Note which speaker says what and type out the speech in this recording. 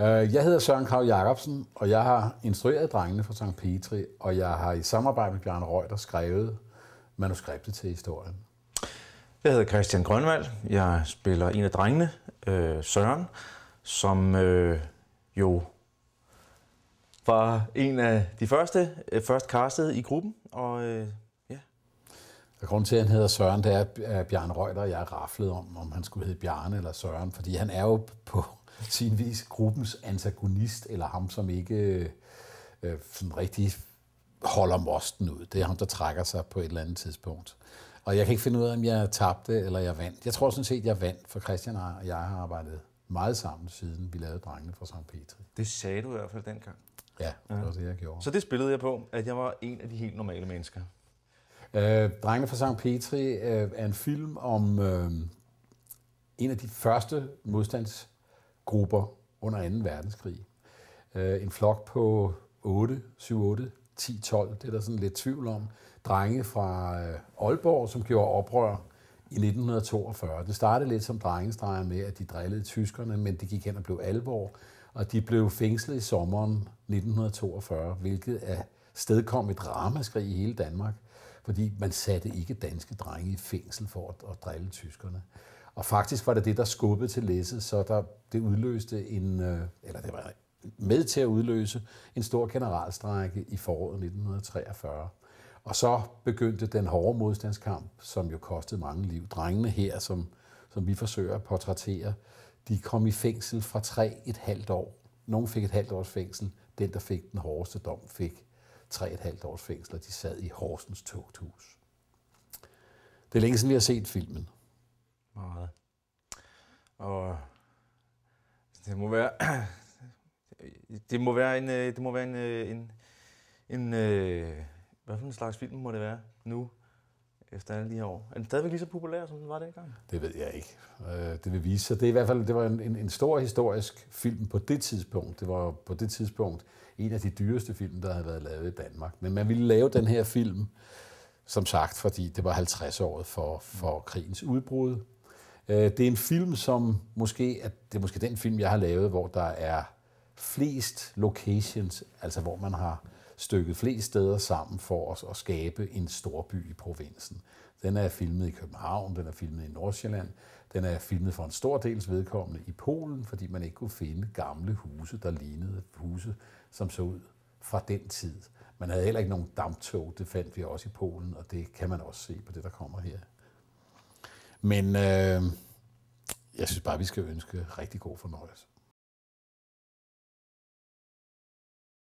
Speaker 1: Øh, jeg hedder Søren Krav Jacobsen, og jeg har instrueret drengene fra St. Petri, og jeg har i samarbejde med Bjørn Røgter skrevet manuskriptet til historien.
Speaker 2: Jeg hedder Christian Grønvald. Jeg spiller en af drengene, øh, Søren, som øh, jo var en af de første, først castet i gruppen, og
Speaker 1: og grunden til, at han hedder Søren, det er, at Bjarne Røgter og jeg er raflet om, om han skulle hedde Bjarne eller Søren, fordi han er jo på sin vis gruppens antagonist, eller ham, som ikke øh, sådan rigtig holder mosten ud. Det er ham, der trækker sig på et eller andet tidspunkt. Og jeg kan ikke finde ud af, om jeg tabte eller jeg vandt. Jeg tror sådan set, jeg vandt, for Christian og jeg har arbejdet meget sammen, siden vi lavede Drengene fra St. Petri.
Speaker 2: Det sagde du i hvert fald dengang.
Speaker 1: Ja, det var det, jeg gjorde.
Speaker 2: Så det spillede jeg på, at jeg var en af de helt normale mennesker.
Speaker 1: Øh, Drengene fra St. Petri øh, er en film om øh, en af de første modstandsgrupper under 2. verdenskrig. Øh, en flok på 8, 7, 8, 10, 12, det er der sådan lidt tvivl om. Drenge fra øh, Aalborg, som gjorde oprør i 1942. Det startede lidt som drengestreger med, at de drillede tyskerne, men det gik hen og blev alvor. Og de blev fængslet i sommeren 1942, hvilket er stedkom et ramaskrig i hele Danmark, fordi man satte ikke danske drenge i fængsel for at, at drille tyskerne. Og faktisk var det det, der skubbede til læsset, så der, det udløste en, øh, eller det var med til at udløse en stor generalstrække i foråret 1943. Og så begyndte den hårde modstandskamp, som jo kostede mange liv. Drengene her, som, som vi forsøger at portrættere, de kom i fængsel fra tre et halvt år. Nogle fik et halvt års fængsel. Den, der fik den hårdeste dom, fik 3,5 års fængsel, og de sad i Horsens tugthus.
Speaker 2: Det er længe siden, jeg har set filmen. Meget. Og det må være, det må være en, øh, det må være en, øh, en, en, øh, hvad for en slags film må det være nu? efter alle de her år. Er den stadigvæk lige så populær, som den var dengang? Det ved jeg ikke. Øh,
Speaker 1: det vil vise sig. Det, er i hvert fald, det var en, en stor historisk film på det tidspunkt. Det var på det tidspunkt en af de dyreste film, der havde været lavet i Danmark. Men man ville lave den her film, som sagt, fordi det var 50-året for, for krigens udbrud. Øh, det er en film, som måske, at det er måske den film, jeg har lavet, hvor der er flest locations, altså hvor man har stykket flest steder sammen for os at skabe en storby i provinsen. Den er filmet i København, den er filmet i Nordsjælland, den er filmet for en stor dels vedkommende i Polen, fordi man ikke kunne finde gamle huse, der lignede huse, som så ud fra den tid. Man havde heller ikke nogen damptog, det fandt vi også i Polen, og det kan man også se på det, der kommer her. Men øh, jeg synes bare, vi skal ønske rigtig god fornøjelse.